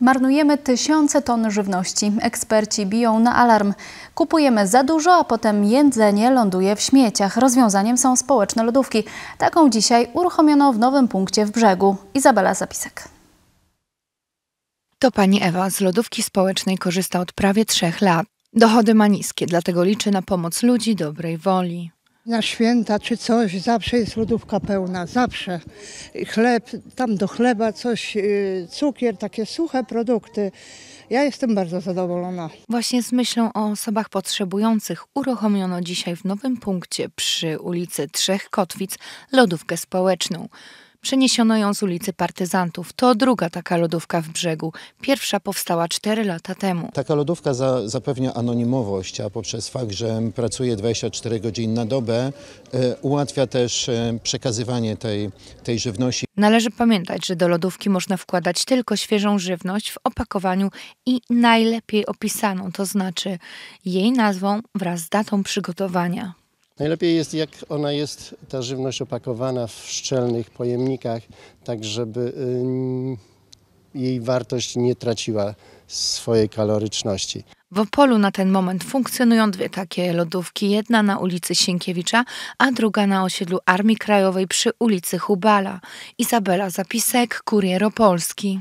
Marnujemy tysiące ton żywności. Eksperci biją na alarm. Kupujemy za dużo, a potem jedzenie ląduje w śmieciach. Rozwiązaniem są społeczne lodówki. Taką dzisiaj uruchomiono w nowym punkcie w brzegu. Izabela Zapisek. To pani Ewa z lodówki społecznej korzysta od prawie trzech lat. Dochody ma niskie, dlatego liczy na pomoc ludzi dobrej woli. Na święta czy coś, zawsze jest lodówka pełna, zawsze. Chleb, tam do chleba coś, y, cukier, takie suche produkty. Ja jestem bardzo zadowolona. Właśnie z myślą o osobach potrzebujących uruchomiono dzisiaj w nowym punkcie przy ulicy Trzech Kotwic lodówkę społeczną. Przeniesiono ją z ulicy Partyzantów. To druga taka lodówka w brzegu. Pierwsza powstała 4 lata temu. Taka lodówka za, zapewnia anonimowość, a poprzez fakt, że pracuje 24 godziny na dobę, e, ułatwia też e, przekazywanie tej, tej żywności. Należy pamiętać, że do lodówki można wkładać tylko świeżą żywność w opakowaniu i najlepiej opisaną, to znaczy jej nazwą wraz z datą przygotowania. Najlepiej jest, jak ona jest, ta żywność opakowana w szczelnych pojemnikach, tak żeby y, jej wartość nie traciła swojej kaloryczności. W Opolu na ten moment funkcjonują dwie takie lodówki, jedna na ulicy Sienkiewicza, a druga na osiedlu Armii Krajowej przy ulicy Hubala. Izabela Zapisek, Kurier Opolski.